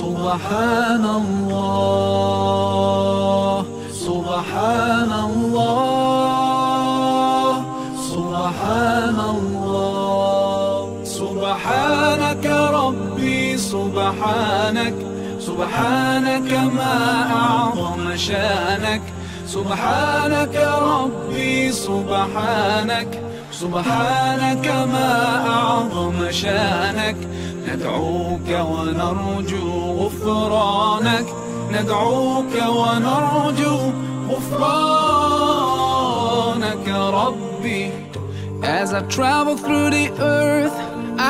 سبحان الله سبحان الله سبحان الله سبحانك ربي سبحانك سبحانك ما أعظم شانك سبحانك ربي سبحانك سبحانك ما أعظم شانك ندعوك ونرجو غفرانك ندعوك ونرجو غفرانك ربي As I travel through the earth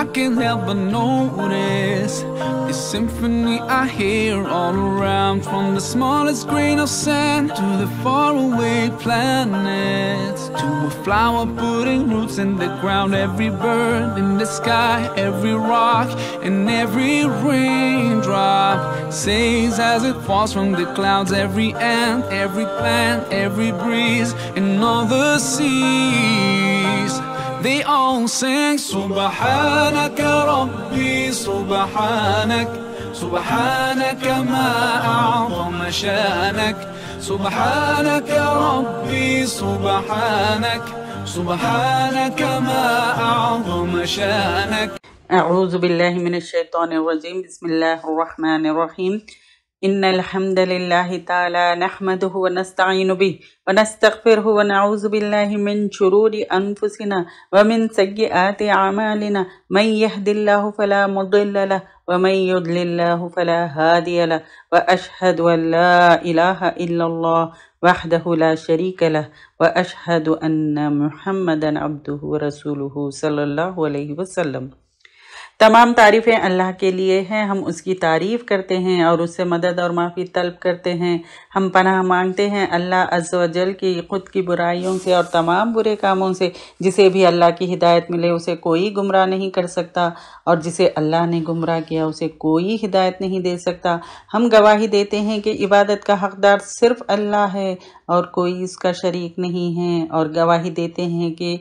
I can help but notice The symphony I hear all around From the smallest grain of sand To the faraway planets To a flower putting roots in the ground Every bird in the sky Every rock and every raindrop says as it falls from the clouds Every ant, every plant, every breeze And all the seas They all sing سبحانك ربي سبحانك سبحانك ما أعظم شانك سبحانك ربي سبحانك سبحانك ما أعظم شانك أعوذ بالله من الشيطان الرجيم بسم الله الرحمن الرحيم إن الحمد لله تعالى نحمده ونستعين به ونستغفره ونعوذ بالله من شرور أنفسنا ومن سيئات أعمالنا من يهد الله فلا مضل له ومن يضل الله فلا هادي له وأشهد أن لا إله إلا الله وحده لا شريك له وأشهد أن محمدا عبده ورسوله صلى الله عليه وسلم तमाम तारीफ़ें अल्लाह के लिए हैं हम उसकी तारीफ़ करते हैं और उससे मदद और माफ़ी तलब करते हैं हम पनाह मांगते हैं अल्लाह अजल की ख़ुद की बुराइयों से और तमाम बुरे कामों से जिसे भी अल्लाह की हिदायत मिले उसे कोई गुमराह नहीं कर सकता और जिसे अल्लाह ने गुमराह किया उसे कोई हिदायत नहीं दे सकता हम गवाही देते हैं कि इबादत का हकदार सिर्फ़ अल्लाह है और कोई इसका शरीक नहीं है और गवाही देते हैं कि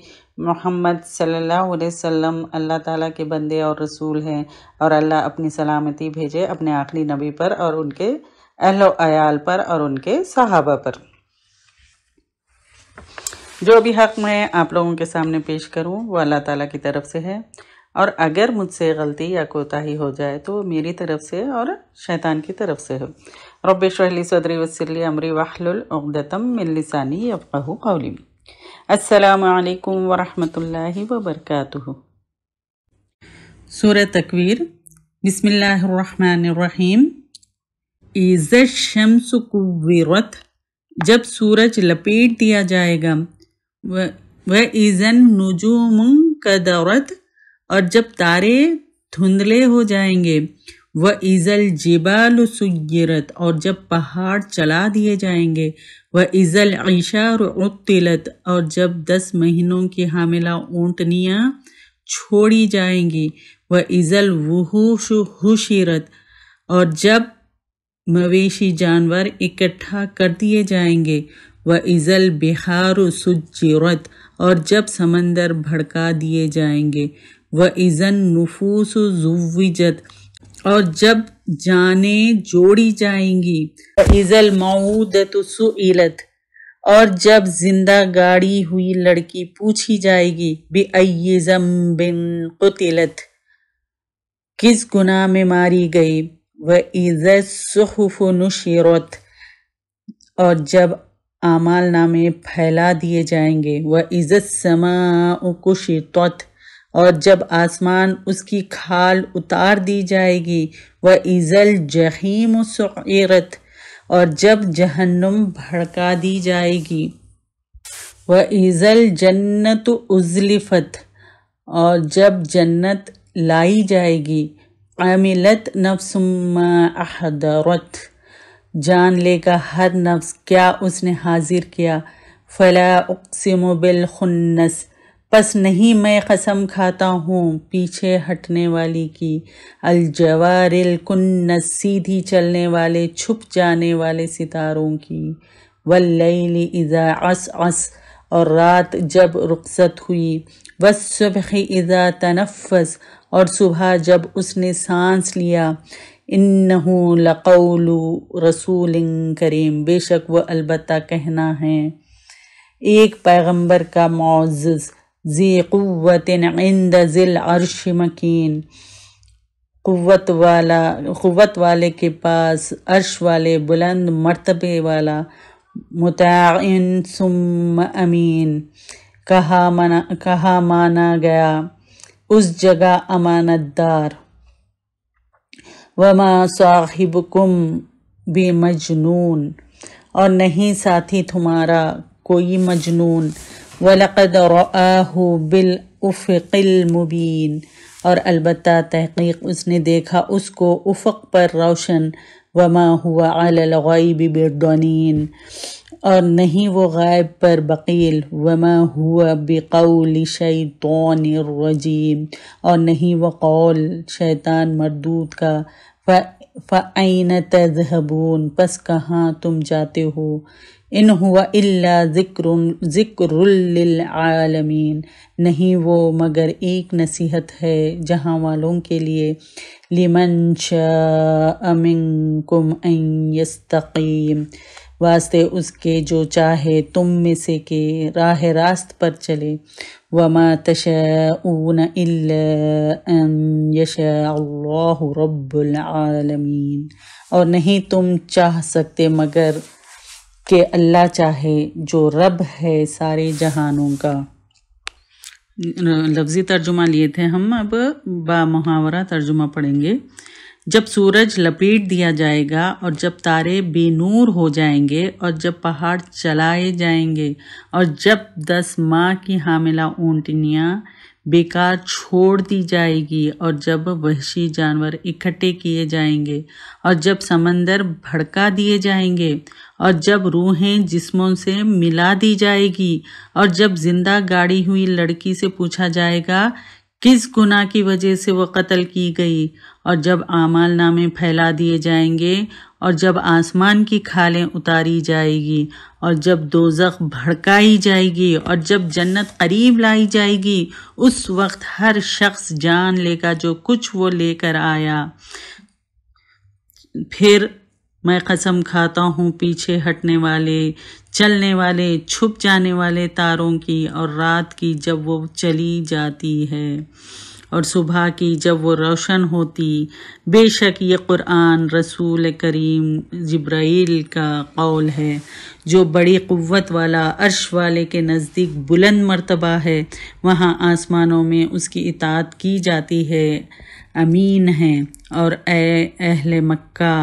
मोहम्मद सल्लल्लाहु अलैहि वसल्लम अल्लाह ताला के बंदे और रसूल हैं और अल्लाह अपनी सलामती भेजे अपने आखिरी नबी पर और उनके अहलो अयाल पर और उनके सहाबा पर जो भी हक़ मैं आप लोगों के सामने पेश करूं वो अल्लाह ताला की तरफ से है और अगर मुझसे गलती या कोताही हो जाए तो मेरी तरफ से और शैतान की तरफ से हो रब शहली सदरी वसली अमरी वाहलतम मिलसानी अफ़ाहू कौली असलकम वरहि वबरक सूर तकवीर बसमीम ईज़ शम्स कुव्वरत जब सूरज लपेट दिया जाएगा व ईज़न नजुम कदरत और जब तारे धुंधले हो जाएंगे व ईज़ल जिबाल सुयरत और जब पहाड़ चला दिए जाएंगे व इज़ल ईशार उत्तिलत और जब दस महीनों की हामिला ऊँटनियाँ छोड़ी जाएंगी व इज़ल वहूश हुशीरत और जब मवेशी जानवर इकट्ठा कर दिए जाएंगे व इज़ल बिहार सुजरत और जब समंदर भड़का दिए जाएंगे व इज़न नफूस जुविजत और जब जाने जोड़ी जाएंगी इजल मऊद तो सुलत और जब जिंदा गाड़ी हुई लड़की पूछी जाएगी बे बिन कुतिलत किस गुनाह में मारी गई व इज़त सहफ नुशरत और जब आमाल नामे फैला दिए जाएंगे व इज़त समा कुशत और जब आसमान उसकी खाल उतार दी जाएगी वह इज़ल जहीम सुरत और जब जहन्नुम भड़का दी जाएगी वह इज़ल जन्नत उजलिफत और जब जन्नत लाई जाएगी अमिलत नफ्सुमा अहदरत जान लेगा हर नफ्स क्या उसने हाजिर किया फ़ला उकसम बिलखुन्नस बस नहीं मैं कसम खाता हूँ पीछे हटने वाली की अलजवारिल कुन्न सीधी चलने वाले छुप जाने वाले सितारों की वल्लैली इज़ा अस अस और रात जब रुखसत हुई वस सुबह इज़ा तनफ़स और सुबह जब उसने सांस लिया इन लकौलू रसूल करीम बेशक वह अलबत् कहना है एक पैगंबर का मोज़ जी क़वत इंद ज़िल अरश मकीन क़वत वाला क़वत वाले के पास अर्श वाले बुलंद मरतबे वाला मुतान सुम अमीन कहा मना कहा माना गया उस जगह अमानतदार वमा कुम बे मजनून और नहीं साथी तुम्हारा कोई मजनून वलकद रआहू बिल मुबीन और अलबत् तहकीक उसने देखा उसको उफ़ पर रोशन वमा हुआ अलगैब बिरडोनिन और नहीं वो गायब पर बकील वमा हुआ बेकौल शैतान रजीम और नहीं वो कौल शैतान मरदूद का फ़ैन तजहबून बस कहाँ तुम जाते हो इन हुआ नहीं वो मगर एक नसीहत है जहाँ वालों के लिए लिमन शामिनकुम यस्तकीम वास्ते उसके जो चाहे तुम में से के राह रास्त पर चले वमा ऊन यशाह रब्बुल आलमीन और नहीं तुम चाह सकते मगर कि अल्लाह चाहे जो रब है सारे जहानों का लफ्ज़ी तर्जुमा लिए थे हम अब बा मुहावरा तर्जुमा पढ़ेंगे जब सूरज लपेट दिया जाएगा और जब तारे बेनूर हो जाएंगे और जब पहाड़ चलाए जाएंगे और जब दस माह की हामिला ऊँटनियाँ बेकार छोड़ दी जाएगी और जब वहशी जानवर इकट्ठे किए जाएंगे और जब समंदर भड़का दिए जाएंगे और जब रूहें जिस्मों से मिला दी जाएगी और जब जिंदा गाड़ी हुई लड़की से पूछा जाएगा किस गुनाह की वजह से वो कत्ल की गई और जब आमाल नामे फैला दिए जाएंगे और जब आसमान की खालें उतारी जाएगी और जब दोजख भड़काई जाएगी और जब जन्नत करीब लाई जाएगी उस वक्त हर शख्स जान लेगा जो कुछ वो लेकर आया फिर मैं कसम खाता हूँ पीछे हटने वाले चलने वाले छुप जाने वाले तारों की और रात की जब वो चली जाती है और सुबह की जब वो रोशन होती बेशक ये कुरान रसूल करीम जब्राइल का कौल है जो बड़ी क़वत वाला अर्श वाले के नज़दीक बुलंद मरतबा है वहाँ आसमानों में उसकी इतात की जाती है अमीन है और ए अहल मक्का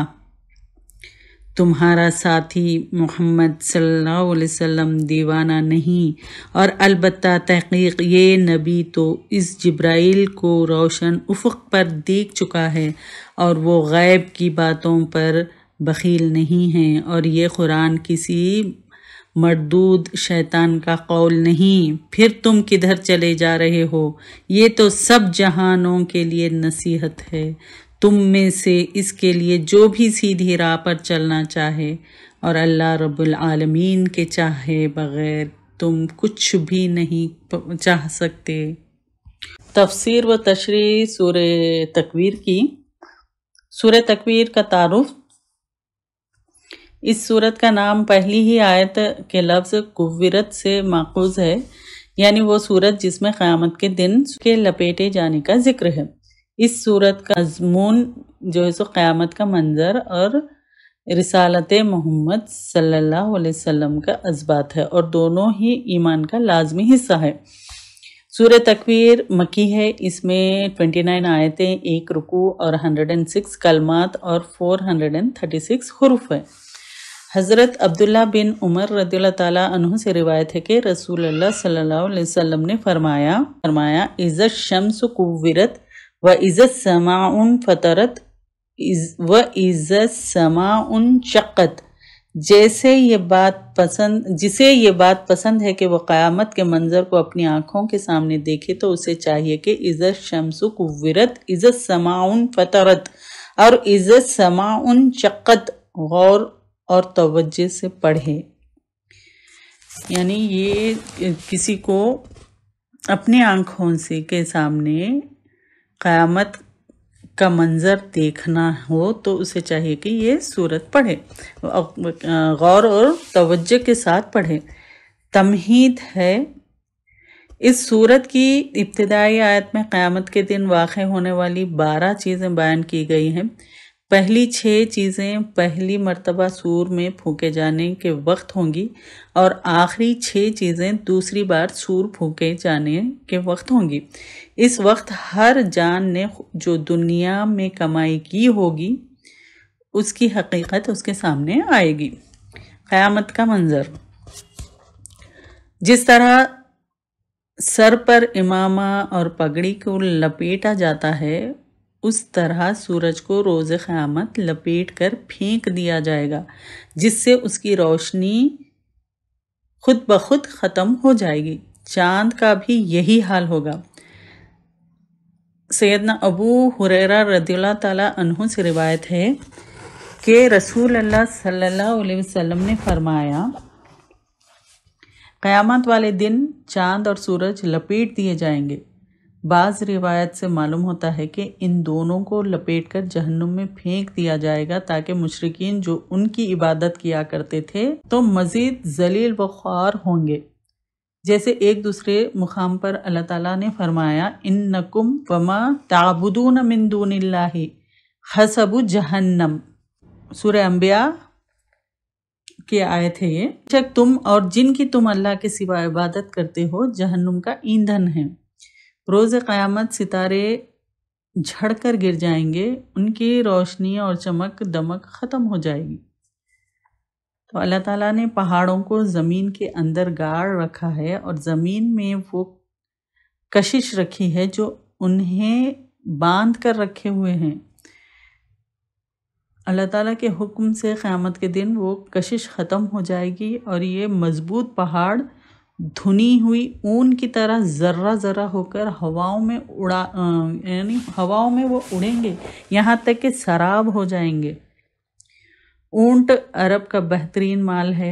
तुम्हारा साथी मोहम्मद सल्लल्लाहु अलैहि वसल्लम दीवाना नहीं और अलबत् तहकीक ये नबी तो इस जब्राइल को रोशन उफक पर देख चुका है और वो गैब की बातों पर बखील नहीं है और ये कुरान किसी मरदूद शैतान का कौल नहीं फिर तुम किधर चले जा रहे हो ये तो सब जहानों के लिए नसीहत है तुम में से इसके लिए जो भी सीधी राह पर चलना चाहे और अल्लाह रब्बुल आलमीन के चाहे बग़ैर तुम कुछ भी नहीं चाह सकते तफसीर व तशरी सूर तकवीर की सूर तकवीर का तारुफ इस सूरत का नाम पहली ही आयत के लफ्ज़ कुविरत से माखूज है यानी वो सूरत जिसमें क़्यामत के दिन के लपेटे जाने का जिक्र है इस सूरत का मजमून जो है सो क़्यामत का मंज़र और रिसालत मोहम्मद सल्लल्लाहु अलैहि वसल्लम का अजबात है और दोनों ही ईमान का लाजमी हिस्सा है सूर तकवीर मकी है इसमें 29 आयतें एक रुकू और 106 कलमात और 436 हरूफ है हज़रत अब्दुल्ला बिन उमर रदील तु से रिवायत है कि रसूल सल्लल्लाहु अलैहि वसल्लम ने फरमाया फरमाया इज़्ज़त शम्स कुविरत व इज़त समा उन फतरत व इज़त समा उन शक्त जैसे ये बात पसंद जिसे ये बात पसंद है कि वह क़यामत के मंज़र को अपनी आँखों के सामने देखे तो उसे चाहिए कि इज़त शमसु कुवरत इज़त उन फतरत और इज़त उन शक्त गौर और तवज्जे से पढ़े यानी ये किसी को अपने आँखों से के सामने क़यामत का मंज़र देखना हो तो उसे चाहिए कि ये सूरत पढ़े गौर और तवज्जो के साथ पढ़े तमहीद है इस सूरत की इब्तदाई आयत में क़्यामत के दिन वाक़ होने वाली बारह चीज़ें बयान की गई हैं पहली छः चीज़ें पहली मर्तबा सूर में फूके जाने के वक्त होंगी और आखिरी छः चीज़ें दूसरी बार सूर फूके जाने के वक्त होंगी इस वक्त हर जान ने जो दुनिया में कमाई की होगी उसकी हकीकत उसके सामने आएगी क़यामत का मंज़र जिस तरह सर पर इमामा और पगड़ी को लपेटा जाता है उस तरह सूरज को रोज़ क़यामत लपेट कर फेंक दिया जाएगा जिससे उसकी रोशनी खुद ब खुद ख़त्म हो जाएगी चांद का भी यही हाल होगा सैदना अबू हुररा रदील ताला से रिवायत है कि रसूल अल्लाह सल्लल्लाहु अलैहि वसल्लम ने फरमाया क़यामत वाले दिन चांद और सूरज लपेट दिए जाएंगे बाज़ रिवायत से मालूम होता है कि इन दोनों को लपेट कर जहन्नुम में फेंक दिया जाएगा ताकि मुशरकिन जो उनकी इबादत किया करते थे तो मज़ीद जलील बखार होंगे जैसे एक दूसरे मुकाम पर अल्लाह ताला ने फरमाया इन नकुम वमा ताबुदून मिंदून हसबु जहन्नम सूर्य अम्बिया के आए थे ये शक तुम और जिन की तुम अल्लाह के सिवा इबादत करते हो जहन्नुम का ईंधन है रोज़ क़यामत सितारे झड़ कर गिर जाएंगे उनकी रोशनी और चमक दमक ख़त्म हो जाएगी तो अल्लाह ताला ने पहाड़ों को ज़मीन के अंदर गाड़ रखा है और ज़मीन में वो कशिश रखी है जो उन्हें बांध कर रखे हुए हैं अल्लाह ताला के हुक्म से क़्यामत के दिन वो कशिश ख़त्म हो जाएगी और ये मज़बूत पहाड़ धुनी हुई ऊन की तरह ज़र्रा ज़र्रा होकर हवाओं में उड़ा यानी हवाओं में वो उड़ेंगे यहाँ तक कि शराब हो जाएंगे ऊंट अरब का बेहतरीन माल है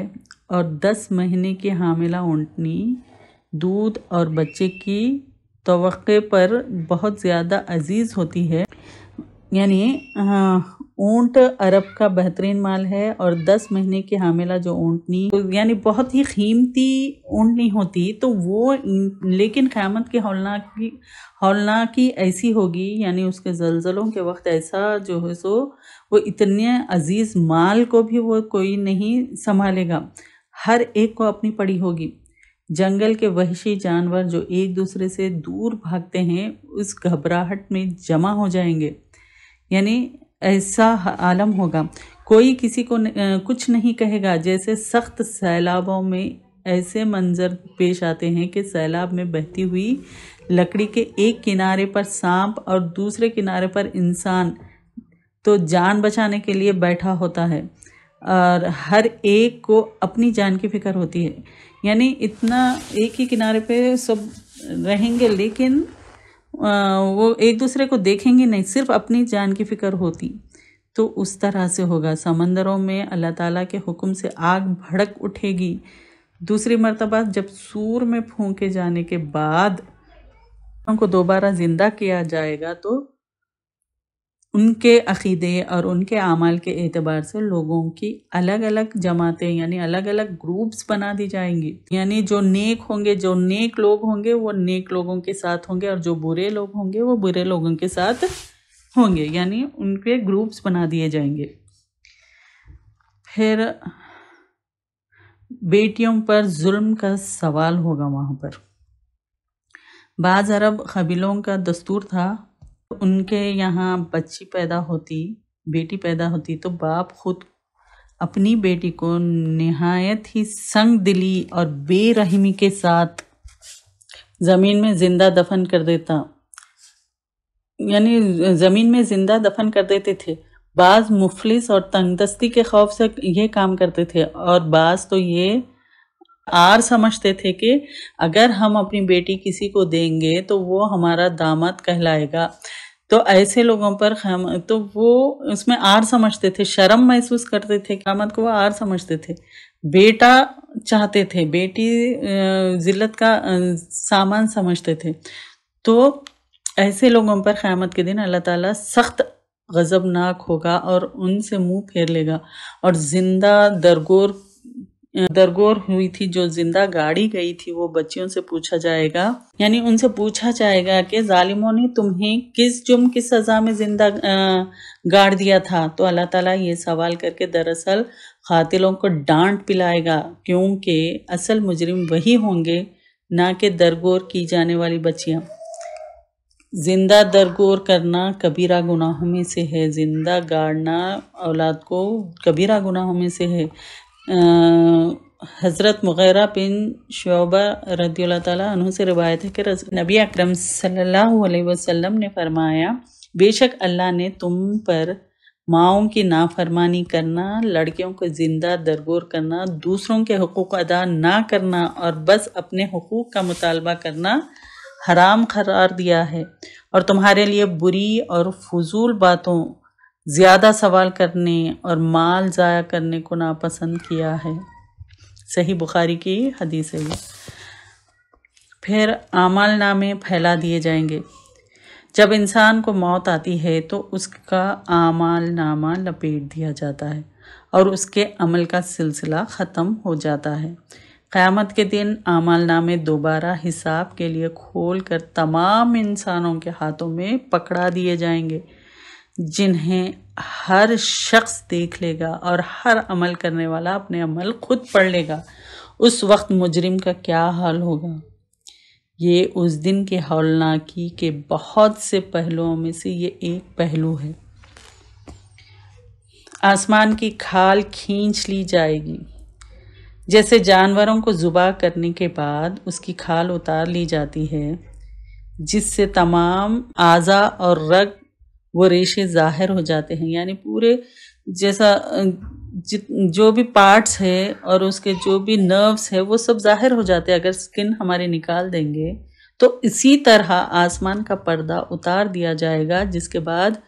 और दस महीने की हामिला ऊंटनी दूध और बच्चे की तो पर बहुत ज़्यादा अजीज़ होती है यानी हाँ, ऊंट अरब का बेहतरीन माल है और 10 महीने की हामिला जो ऊँटनी तो यानी बहुत ही कीमती ऊँटनी होती तो वो लेकिन क़्यामत की हौलनाक की हौलनाकी ऐसी होगी यानी उसके जलजलों के वक्त ऐसा जो है सो वो इतने अजीज़ माल को भी वो कोई नहीं संभालेगा हर एक को अपनी पड़ी होगी जंगल के वहशी जानवर जो एक दूसरे से दूर भागते हैं उस घबराहट में जमा हो जाएंगे यानी ऐसा आलम होगा कोई किसी को न, कुछ नहीं कहेगा जैसे सख्त सैलाबों में ऐसे मंजर पेश आते हैं कि सैलाब में बहती हुई लकड़ी के एक किनारे पर सांप और दूसरे किनारे पर इंसान तो जान बचाने के लिए बैठा होता है और हर एक को अपनी जान की फिक्र होती है यानी इतना एक ही किनारे पे सब रहेंगे लेकिन वो एक दूसरे को देखेंगे नहीं सिर्फ अपनी जान की फिक्र होती तो उस तरह से होगा समंदरों में अल्लाह ताला के हुक्म से आग भड़क उठेगी दूसरी मरतबा जब सूर में फूके जाने के बाद उनको दोबारा ज़िंदा किया जाएगा तो उनके अक़ीदे और उनके अमाल के एतबार से लोगों की अलग अलग जमातें यानी अलग अलग ग्रुप्स बना दी जाएंगी यानी जो नेक होंगे जो नेक लोग होंगे वो नेक लोगों के साथ होंगे और जो बुरे लोग होंगे वो बुरे लोगों के साथ होंगे यानी उनके ग्रुप्स बना दिए जाएंगे फिर बेटियों पर जुल्म का सवाल होगा वहाँ पर बाज़ अरब कबीलों का दस्तूर था उनके यहाँ बच्ची पैदा होती बेटी पैदा होती तो बाप खुद अपनी बेटी को नहायत ही संग दिली और बेरहमी के साथ ज़मीन में ज़िंदा दफन कर देता यानी ज़मीन में ज़िंदा दफन कर देते थे बाज़ मुफलिस और तंगदस्ती के खौफ से ये काम करते थे और बाज़ तो ये आर समझते थे कि अगर हम अपनी बेटी किसी को देंगे तो वो हमारा दामाद कहलाएगा तो ऐसे लोगों पर खैम तो वो उसमें आर समझते थे शर्म महसूस करते थे क्यामत को वो आर समझते थे बेटा चाहते थे बेटी जिल्लत का सामान समझते थे तो ऐसे लोगों पर क़्यामत के दिन अल्लाह ताला सख्त गज़बनाक होगा और उनसे मुंह फेर लेगा और ज़िंदा दरगोर दरगोर हुई थी जो जिंदा गाड़ी गई थी वो बच्चियों से पूछा जाएगा यानी उनसे पूछा जाएगा कि जालिमों ने तुम्हें किस जुम की सजा में जिंदा गाड़ दिया था तो अल्लाह ताला ये सवाल करके दरअसल कातिलों को डांट पिलाएगा क्योंकि असल मुजरिम वही होंगे ना कि दरगोर की जाने वाली बच्चियाँ जिंदा दरगोर करना कबीरा गुनाहों में से है जिंदा गाड़ना औलाद को कबीरा गुनाहों में से है हज़रत मुगैरा बिन शोबा रदील तु से रवायत है कि नबी अकरम सल्लल्लाहु अलैहि वसल्लम ने फरमाया बेशक अल्लाह ने तुम पर माओं की नाफरमानी करना लड़कियों को ज़िंदा दरगोर करना दूसरों के हकूक़ अदा ना करना और बस अपने हकूक़ का मुतालबा करना हराम करार दिया है और तुम्हारे लिए बुरी और फजूल बातों ज़्यादा सवाल करने और माल ज़ाया करने को नापसंद किया है सही बुखारी की हदीस है फिर आमाल नामे फैला दिए जाएंगे जब इंसान को मौत आती है तो उसका आमाल नामा लपेट दिया जाता है और उसके अमल का सिलसिला ख़त्म हो जाता है क़्यामत के दिन आमाल नामे दोबारा हिसाब के लिए खोल कर तमाम इंसानों के हाथों में पकड़ा दिए जाएंगे जिन्हें हर शख्स देख लेगा और हर अमल करने वाला अपने अमल खुद पढ़ लेगा उस वक्त मुजरिम का क्या हाल होगा ये उस दिन के हौलनाकी के बहुत से पहलुओं में से ये एक पहलू है आसमान की खाल खींच ली जाएगी जैसे जानवरों को जुबा करने के बाद उसकी खाल उतार ली जाती है जिससे तमाम आज़ा और रग वो रेशे ज़ाहिर हो जाते हैं यानी पूरे जैसा जित जो भी पार्ट्स है और उसके जो भी नर्व्स है वो सब ज़ाहिर हो जाते हैं अगर स्किन हमारी निकाल देंगे तो इसी तरह आसमान का पर्दा उतार दिया जाएगा जिसके बाद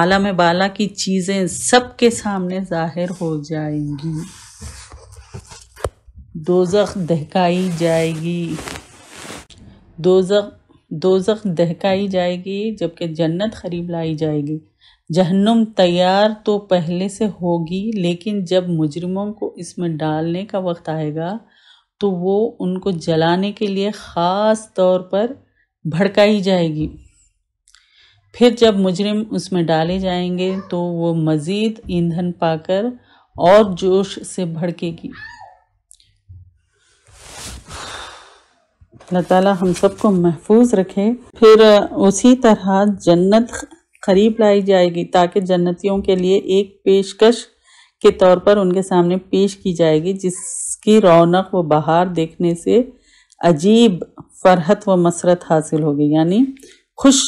आला में बाला की चीज़ें सबके सामने ज़ाहिर हो जाएंगी दोजख दहकाई जाएगी दोजख दोजख दहकाई जाएगी जबकि जन्नत खरीब लाई जाएगी जहन्नुम तैयार तो पहले से होगी लेकिन जब मुजरिमों को इसमें डालने का वक्त आएगा तो वो उनको जलाने के लिए ख़ास तौर पर भड़काई जाएगी फिर जब मुजरिम उसमें डाले जाएंगे तो वो मज़ीद ईंधन पाकर और जोश से भड़केगी अल्लाह ताला हम सबको महफूज रखे फिर उसी तरह जन्नत करीब लाई जाएगी ताकि जन्नतियों के लिए एक पेशकश के तौर पर उनके सामने पेश की जाएगी जिसकी रौनक व बहार देखने से अजीब फरहत व मसरत हासिल होगी यानी खुश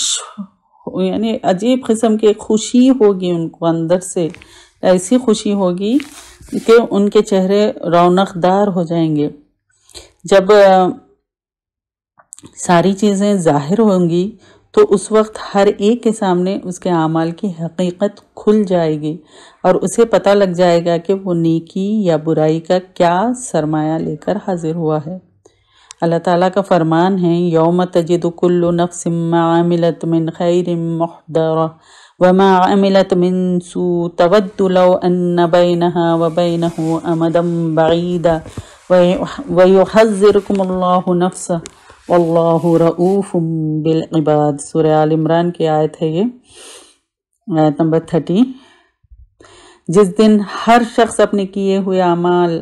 यानी अजीब किस्म की खुशी होगी उनको अंदर से ऐसी खुशी होगी कि उनके चेहरे रौनकदार हो जाएंगे जब सारी चीज़ें ज़ाहिर होंगी तो उस वक्त हर एक के सामने उसके अमाल की हकीकत खुल जाएगी और उसे पता लग जाएगा कि वो नेकी या बुराई का क्या सरमाया लेकर हाजिर हुआ है अल्लाह ताला का फरमान है यौम तजदकुल्लु नफ्समिलत मिन खैर महदर वमा अमिलत मिन सू अन्न बैनहा व अमदम बईदा वयुहज़िरकुमुल्लाहु नफ्सा बिल बिलबाद सूर आल इमरान की आयत है ये आयत नंबर थर्टी जिस दिन हर शख्स अपने किए हुए अमाल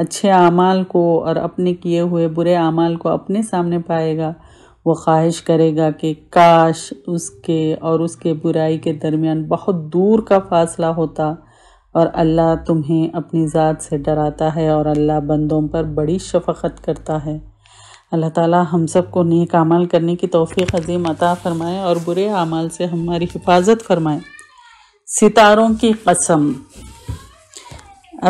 अच्छे अमाल को और अपने किए हुए बुरे अमाल को अपने सामने पाएगा वो ख्वाहिश करेगा कि काश उसके और उसके बुराई के दरमियान बहुत दूर का फासला होता और अल्लाह तुम्हें अपनी ज़ात से डराता है और अल्लाह बंदों पर बड़ी शफकत करता है अल्लाह ताला हम सब को नेक अमल करने की तोफ़ी अजीम अता फ़रमाए और बुरे आमाल से हमारी हिफाजत फरमाए सितारों की कसम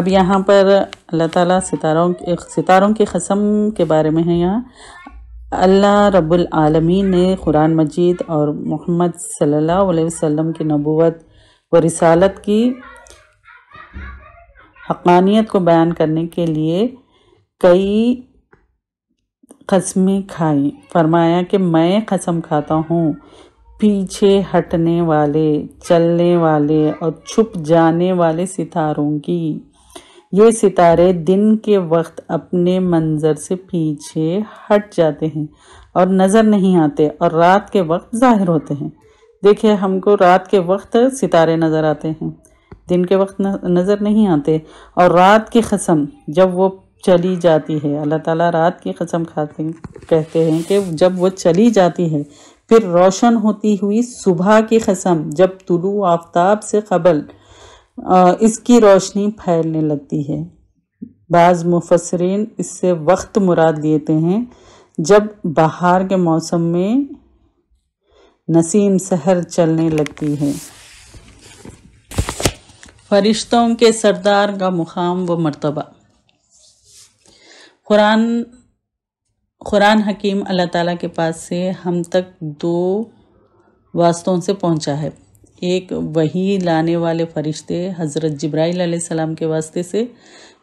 अब यहाँ पर अल्लाह ताला सितारों की सितारों की कसम के बारे में है यहाँ अल्लाह रब्बुल आलमीन ने कुरान मजीद और मोहम्मद सल्लल्लाहु अलैहि वसल्लम की नबूवत व रिसालत की हक़ानियत को बयान करने के लिए कई कसमें खाई फरमाया कि मैं कसम खाता हूँ पीछे हटने वाले चलने वाले और छुप जाने वाले सितारों की ये सितारे दिन के वक्त अपने मंजर से पीछे हट जाते हैं और नज़र नहीं आते और रात के वक्त ज़ाहिर होते हैं देखिए हमको रात के वक्त सितारे नज़र आते हैं दिन के वक्त नज़र नहीं आते और रात की कसम जब वो चली जाती है अल्लाह ताला रात की कसम खाते कहते हैं कि जब वो चली जाती है फिर रोशन होती हुई सुबह की कसम जब तुलु आफ्ताब से कबल इसकी रोशनी फैलने लगती है बाज़ मुफसरिन इससे वक्त मुराद देते हैं जब बाहर के मौसम में नसीम सहर चलने लगती है फरिश्तों के सरदार का मुकाम व मरतबा कुरान कुरान हकीम अल्लाह ताला के पास से हम तक दो वास्तों से पहुंचा है एक वही लाने वाले फ़रिश्ते हज़रत जब्राईल सलाम के वास्ते से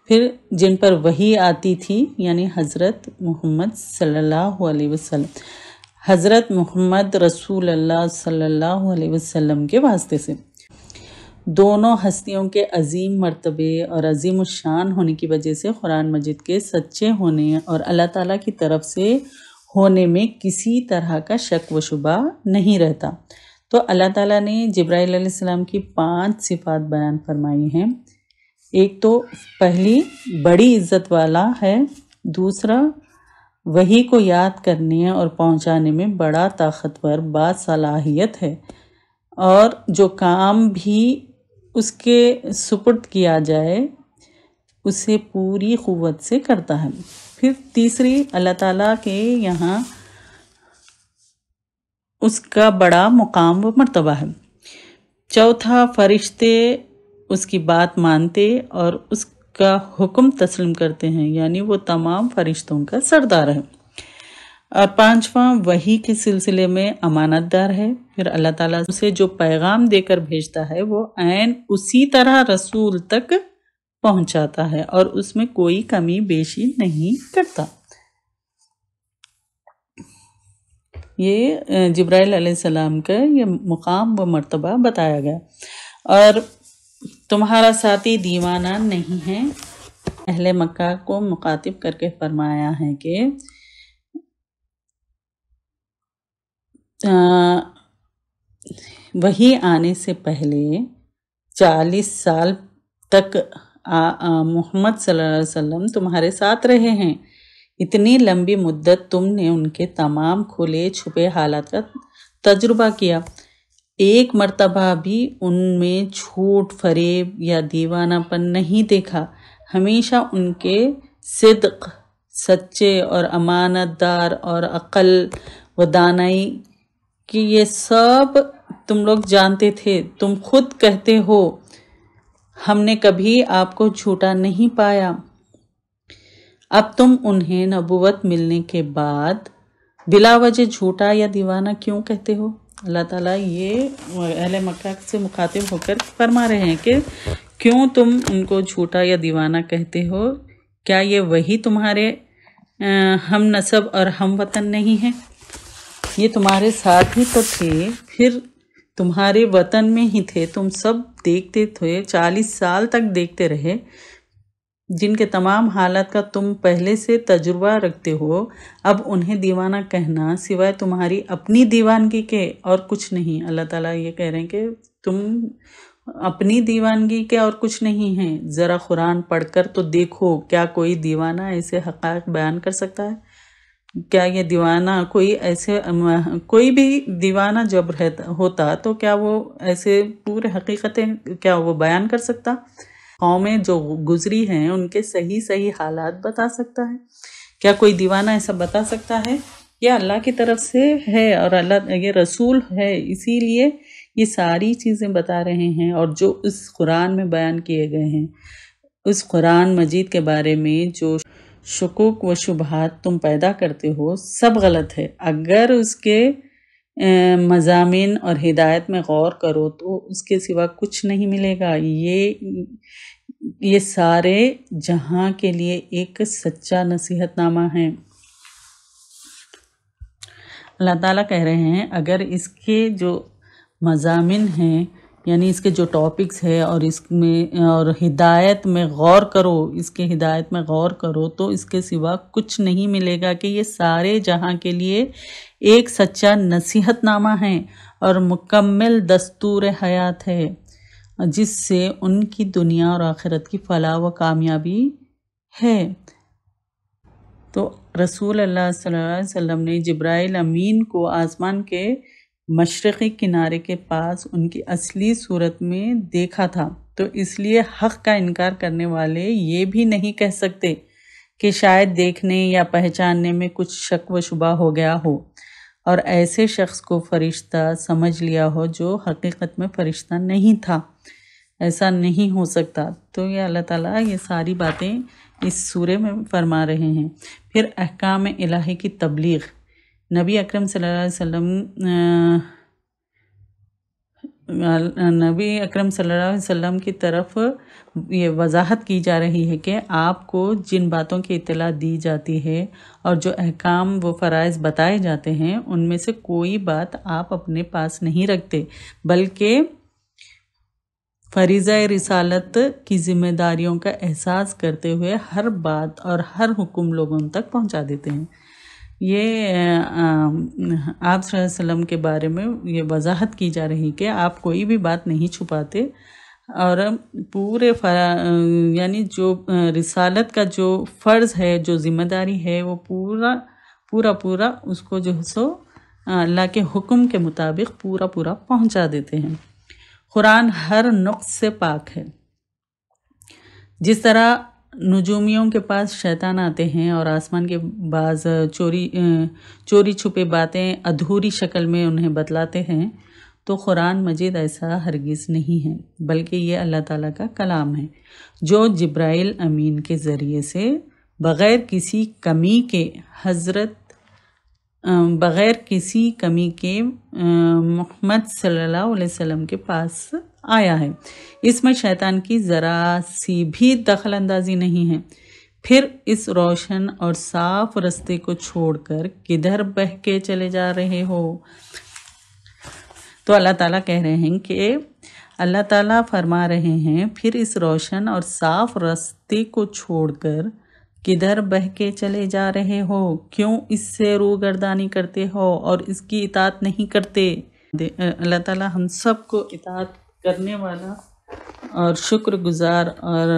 फिर जिन पर वही आती थी यानी हज़रत मोहम्मद सल्लल्लाहु अलैहि वसल्लम हज़रत मोहम्मद रसूल अल्लाह सल्लल्लाहु अलैहि वसल्लम के वास्ते से दोनों हस्तियों के अजीम मरतबे और अजीम शान होने की वजह से कुरान मजिद के सच्चे होने और अल्लाह ताला की तरफ से होने में किसी तरह का शक व शुबा नहीं रहता तो अल्लाह ताला ने जब्राईसम की पांच सिफात बयान फरमाई हैं एक तो पहली बड़ी इज़्ज़त वाला है दूसरा वही को याद करने और पहुंचाने में बड़ा ताकतवर बासलाहियत है और जो काम भी उसके सुपुर्द किया जाए उसे पूरी क़वत से करता है फिर तीसरी अल्लाह ताला के यहाँ उसका बड़ा मुकाम व मरतबा है चौथा फरिश्ते उसकी बात मानते और उसका हुक्म तस्लिम करते हैं यानी वो तमाम फरिश्तों का सरदार है और पांचवा वही के सिलसिले में अमानतदार है फिर अल्लाह ताला उसे जो पैगाम देकर भेजता है वो ऐन उसी तरह रसूल तक पहुंचाता है और उसमें कोई कमी बेशी नहीं करता ये जब्राइल सलाम का ये मुकाम व मर्तबा बताया गया और तुम्हारा साथी दीवाना नहीं है अहले मक्का को मुखातिब करके फरमाया है कि वही आने से पहले चालीस साल तक मोहम्मद सल्लल्लाहु अलैहि वसल्लम तुम्हारे साथ रहे हैं इतनी लंबी मुद्दत तुमने उनके तमाम खुले छुपे हालात का तजुर्बा किया एक मर्तबा भी उनमें छूट फरेब या दीवानापन नहीं देखा हमेशा उनके सिद्क सच्चे और अमानतदार और अकल व दानाई कि ये सब तुम लोग जानते थे तुम खुद कहते हो हमने कभी आपको झूठा नहीं पाया अब तुम उन्हें नबूवत मिलने के बाद बिला वजह झूठा या दीवाना क्यों कहते हो अल्लाह ताला ये अहल मक्का से मुखातिब होकर फरमा रहे हैं कि क्यों तुम उनको झूठा या दीवाना कहते हो क्या ये वही तुम्हारे हम नसब और हम वतन नहीं हैं ये तुम्हारे साथ ही तो थे फिर तुम्हारे वतन में ही थे तुम सब देखते थे चालीस साल तक देखते रहे जिनके तमाम हालात का तुम पहले से तजुर्बा रखते हो अब उन्हें दीवाना कहना सिवाय तुम्हारी अपनी दीवानगी के और कुछ नहीं अल्लाह ताला ये कह रहे हैं कि तुम अपनी दीवानगी के और कुछ नहीं है ज़रा कुरान पढ़कर तो देखो क्या कोई दीवाना ऐसे हक़ बयान कर सकता है क्या ये दीवाना कोई ऐसे कोई भी दीवाना जब रहता होता तो क्या वो ऐसे पूरे हकीकतें क्या वो बयान कर सकता कौमें जो गुजरी हैं उनके सही सही हालात बता सकता है क्या कोई दीवाना ऐसा बता सकता है यह अल्लाह की तरफ से है और अल्लाह ये रसूल है इसीलिए ये सारी चीज़ें बता रहे हैं और जो इस कुरान में बयान किए गए हैं उस कुरान मजीद के बारे में जो शकूक व शुबहत तुम पैदा करते हो सब गलत है अगर उसके मजामिन और हिदायत में गौर करो तो उसके सिवा कुछ नहीं मिलेगा ये ये सारे जहाँ के लिए एक सच्चा नसीहतनामा है अल्लाह ताला कह रहे हैं अगर इसके जो मजामिन हैं यानी इसके जो टॉपिक्स है और इसमें और हिदायत में गौर करो इसके हिदायत में गौर करो तो इसके सिवा कुछ नहीं मिलेगा कि ये सारे जहाँ के लिए एक सच्चा नसीहतनामा है और मुकम्मल दस्तूर हयात है जिससे उनकी दुनिया और आखिरत की फलाह व कामयाबी है तो रसूल अल्लाह वसल्लम ने जब्राइल अमीन को आसमान के मशरक़ी किनारे के पास उनकी असली सूरत में देखा था तो इसलिए हक़ का इनकार करने वाले ये भी नहीं कह सकते कि शायद देखने या पहचानने में कुछ शक व शुबा हो गया हो और ऐसे शख्स को फरिश्ता समझ लिया हो जो हकीकत में फ़रिश्ता नहीं था ऐसा नहीं हो सकता तो ये अल्लाह ताला ये सारी बातें इस सूरे में फरमा रहे हैं फिर अहकाम इलाही की तबलीग नबी अक्रम सल्लम नबी अक्रम सल्लम की तरफ ये वजाहत की जा रही है कि आपको जिन बातों की इतला दी जाती है और जो अहकाम व फ़रज़ बताए जाते हैं उनमें से कोई बात आप अपने पास नहीं रखते बल्कि फरीज़ रिसालत की ज़िम्मेदारियों का एहसास करते हुए हर बात और हर हुक्म लोगों तक पहुंचा देते हैं ये आप के बारे में ये वजाहत की जा रही कि आप कोई भी बात नहीं छुपाते और पूरे यानी जो रिसालत का जो फ़र्ज़ है जो ज़िम्मेदारी है वो पूरा पूरा पूरा उसको जो है सो अल्लाह के हुक्म के मुताबिक पूरा पूरा पहुंचा देते हैं कुरान हर नुक्स से पाक है जिस तरह नजूमियों के पास शैतान आते हैं और आसमान के बाज चोरी चोरी छुपे बातें अधूरी शक्ल में उन्हें बतलाते हैं तो कुरान मजीद ऐसा हरगिज़ नहीं है बल्कि ये अल्लाह ताला का कलाम है जो जब्राइल अमीन के ज़रिए से बग़ैर किसी कमी के हज़रत बग़ैर किसी कमी के मोहम्मद सल्लल्लाहु अलैहि वसल्लम के पास आया है इसमें शैतान की ज़रा सी भी दखल अंदाजी नहीं है फिर इस रोशन और साफ रास्ते को छोड़कर किधर बह के चले जा रहे हो तो अल्लाह ताला कह रहे हैं कि अल्लाह ताला फरमा रहे हैं फिर इस रोशन और साफ रास्ते को छोड़कर किधर बह के चले जा रहे हो क्यों इससे गर्दानी करते हो और इसकी इतात नहीं करते अल्लाह ताला हम सबको इतात करने वाला और शुक्रगुजार और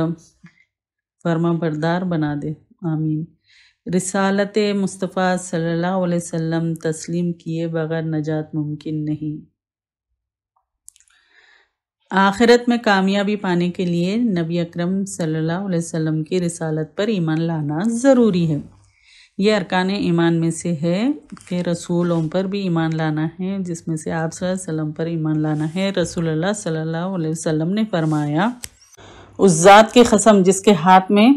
फर्मा बरदार बना दे आमीन रिसालत मुस्तफ़ा सल्लल्लाहु अलैहि वसल्लम तस्लीम किए बगैर नजात मुमकिन नहीं आखिरत में कामयाबी पाने के लिए नबी अकरम सल्लल्लाहु अलैहि वसल्लम की रिसालत पर ईमान लाना ज़रूरी है यह अरकान ईमान में से है कि रसूलों पर भी ईमान लाना है जिसमें से आप सल्लम पर ईमान लाना है रसूल अल्लाह सल्लल्लाहु अलैहि वसल्लम ने फरमाया उस ज़ात की कसम जिसके हाथ में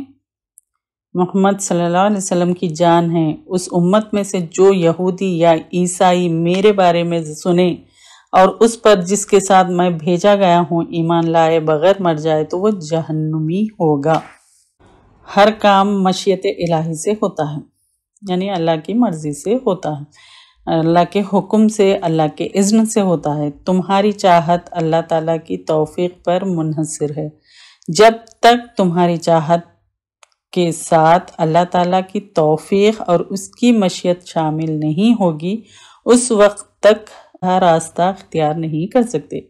मोहम्मद सल्लल्लाहु अलैहि वसल्लम की जान है उस उम्मत में से जो यहूदी या ईसाई मेरे बारे में सुने और उस पर जिसके साथ मैं भेजा गया हूँ ईमान लाए बगैर मर जाए तो वो जहन्नुमी होगा हर काम मशीत इलाही से होता है यानी अल्लाह की मर्ज़ी से होता है अल्लाह के हुक्म से अल्लाह के इज़्न से होता है तुम्हारी चाहत अल्लाह ताला की तौफीक पर मुनहसर है जब तक तुम्हारी चाहत के साथ अल्लाह ताला की तौफीक और उसकी मशीत शामिल नहीं होगी उस वक्त तक रास्ता अख्तियार नहीं कर सकते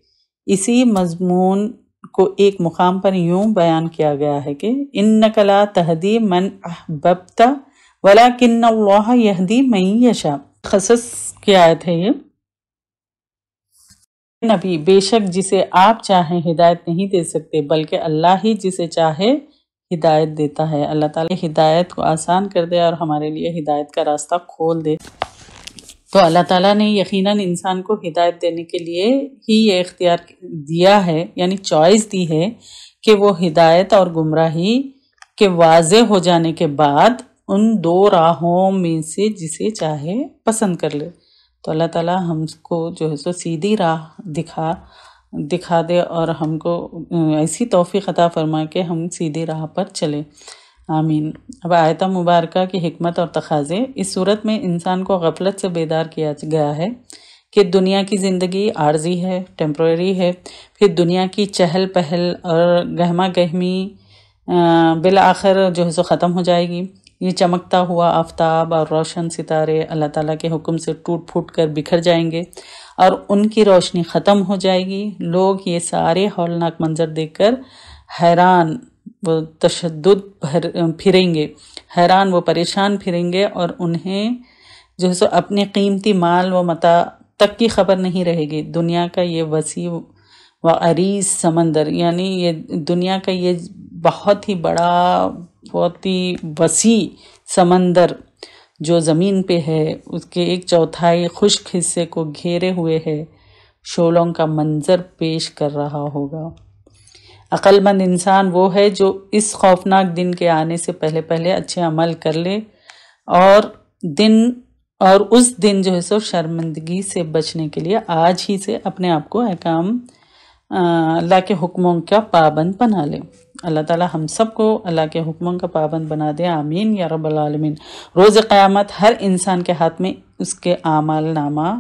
इसी मजमून को एक मुकाम पर यूं बयान किया गया है कि इन नकला तहदी मन अहबता वला किन्न यहदी मई यशा खसस की आयत है ये नबी बेशक जिसे आप चाहें हिदायत नहीं दे सकते बल्कि अल्लाह ही जिसे चाहे हिदायत देता है अल्लाह ताला हिदायत को आसान कर दे और हमारे लिए हिदायत का रास्ता खोल दे तो अल्लाह ताला ने यकीनन इंसान को हिदायत देने के लिए ही ये इख्तियार दिया है यानी चॉइस दी है कि वो हिदायत और गुमराही के वाज हो जाने के बाद उन दो राहों में से जिसे चाहे पसंद कर ले तो अल्लाह ताला हमको जो है सो सीधी राह दिखा दिखा दे और हमको ऐसी तोफ़ी ख़ता फरमाए कि हम सीधी राह पर चलें आमीन अब आयता मुबारक की हमत और तकाजे इस सूरत में इंसान को गफलत से बेदार किया गया है कि दुनिया की ज़िंदगी आर्जी है टेम्प्रेरी है फिर दुनिया की चहल पहल और गहमा गहमी बिल आखिर जो है सो ख़त्म हो जाएगी ये चमकता हुआ आफ्ताब और रोशन सितारे अल्लाह ताला के हुक्म से टूट फूट कर बिखर जाएंगे और उनकी रोशनी ख़त्म हो जाएगी लोग ये सारे हौलनाक मंज़र देखकर हैरान वो तशद फिरेंगे हैरान वो परेशान फिरेंगे और उन्हें जो है सो अपने कीमती माल व मता तक की खबर नहीं रहेगी दुनिया का ये वसी व अरीज समंदर यानी ये दुनिया का ये बहुत ही बड़ा बहुत ही वसी समंदर जो ज़मीन पे है उसके एक चौथाई खुश्क हिस्से को घेरे हुए है शोलों का मंज़र पेश कर रहा होगा अक्लमंद इंसान वो है जो इस खौफनाक दिन के आने से पहले पहले अच्छे अमल कर ले और दिन और उस दिन जो है सो शर्मिंदगी से बचने के लिए आज ही से अपने आप को अहकाम अल्लाह के हुक्मों का पाबंद बना ले अल्लाह ताला हम सबको अल्लाह के हुक्मों का पाबंद बना दे आमीन या रब्बल आलमीन रोज़ क़यामत हर इंसान के हाथ में उसके आमाल नामा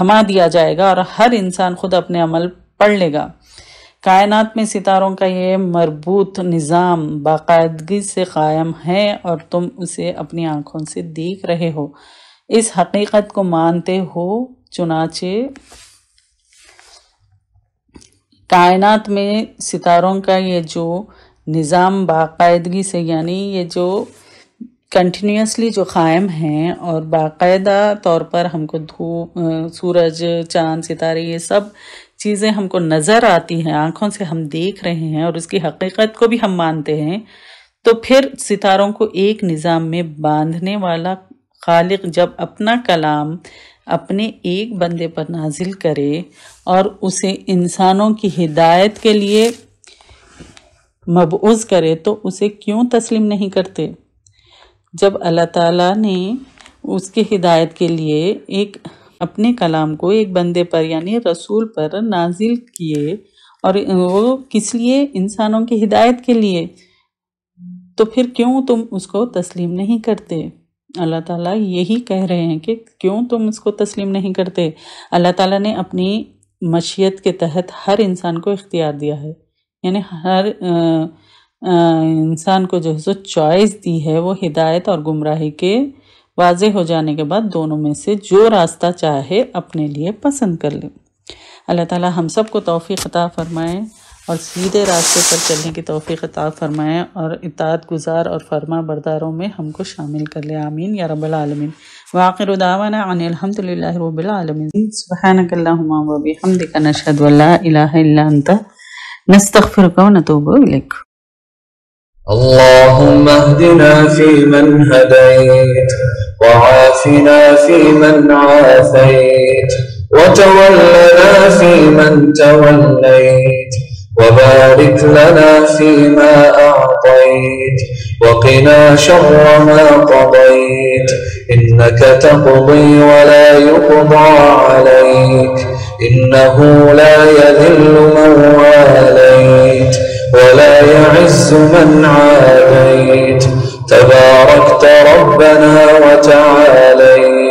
थमा दिया जाएगा और हर इंसान खुद अपने अमल पढ़ लेगा कायनात में सितारों का ये मरबूत निज़ाम बाकायदगी से कायम है और तुम उसे अपनी आँखों से देख रहे हो इस हकीकत को मानते हो चुनाचे कायनात में सितारों का ये जो निज़ाम बाकायदगी से यानी ये जो कंटिन्यूसली जो क़ायम हैं और बाकायदा तौर पर हमको धूप सूरज चांद सितारे ये सब चीज़ें हमको नज़र आती हैं आँखों से हम देख रहे हैं और उसकी हकीकत को भी हम मानते हैं तो फिर सितारों को एक निज़ाम में बांधने वाला खालिक जब अपना कलाम अपने एक बंदे पर नाजिल करे और उसे इंसानों की हिदायत के लिए मबूज़ करे तो उसे क्यों तस्लीम नहीं करते जब अल्लाह ताला ने उसके हिदायत के लिए एक अपने कलाम को एक बंदे पर यानी रसूल पर नाजिल किए और वो किस लिए इंसानों की हिदायत के लिए तो फिर क्यों तुम उसको तस्लीम नहीं करते अल्लाह ताला यही कह रहे हैं कि क्यों तुम उसको तस्लीम नहीं करते अल्लाह ताला ने अपनी मशीत के तहत हर इंसान को इख्तियार दिया है यानी हर इंसान को जो है सो चॉइस दी है वो हिदायत और गुमराही के वाजे हो जाने के बाद दोनों में से जो रास्ता चाहे अपने लिए पसंद कर ले अल्लाह ताला हम सब को तोफ़ी अता फ़रमाएँ और सीधे रास्ते पर चलने की तोफ़ी अता फ़रमाएँ और इतात गुजार और फरमा बरदारों में हमको शामिल कर ले आमीन या रब्बल आलमीन वाक़िर नस्तफ़िर अनिलहमदिल्ला रबिल आलमीन व बिहमदिका नशहदु अल्ला इलाहा इल्ला अंता नस्तगफिरुका व नतूबु इलैक اللهم اهدنا فيمن هديت وعافنا فيمن عافيت وتولنا فيمن توليت وبارك لنا فيما أعطيت وقنا شر ما قضيت إنك تقضي ولا يقضى عليك إنه لا يذل من واليت ولا يعز من عاديت تباركت ربنا وتعاليت